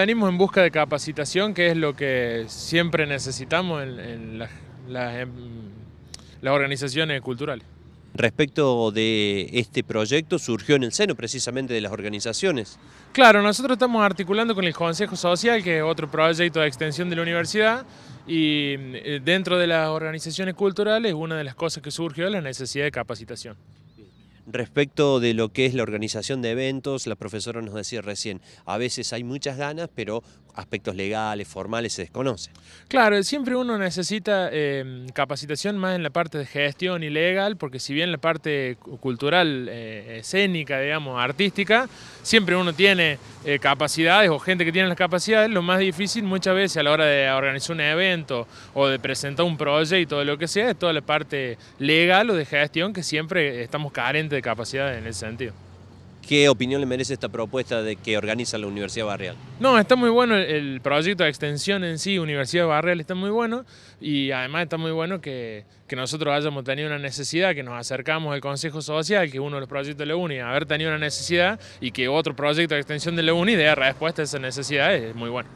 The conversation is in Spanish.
venimos en busca de capacitación, que es lo que siempre necesitamos en, las, em, las organizaciones culturales. Respecto de este proyecto, surgió en el seno precisamente de las organizaciones. Claro, nosotros estamos articulando con el Consejo Social, que es otro proyecto de extensión de la universidad, y eh, dentro de las organizaciones culturales, una de las cosas que surgió es la necesidad de capacitación. Respecto de lo que es la organización de eventos, la profesora nos decía recién, a veces hay muchas ganas, pero aspectos legales, formales, se desconoce. Claro, siempre uno necesita eh, capacitación más en la parte de gestión y legal, porque si bien la parte cultural, eh, escénica, digamos, artística, siempre uno tiene eh, capacidades o gente que tiene las capacidades, lo más difícil muchas veces a la hora de organizar un evento o de presentar un proyecto o lo que sea, es toda la parte legal o de gestión que siempre estamos carentes de capacidades en ese sentido. ¿Qué opinión le merece esta propuesta de que organiza la Universidad Barrial? No, está muy bueno el, proyecto de extensión en sí, Universidad Barrial está muy bueno y además está muy bueno que, nosotros hayamos tenido una necesidad, que nos acercamos al Consejo Social, que uno de los proyectos de la UNI, haber tenido una necesidad y que otro proyecto de extensión de la UNI dé respuesta a esa necesidad es muy bueno.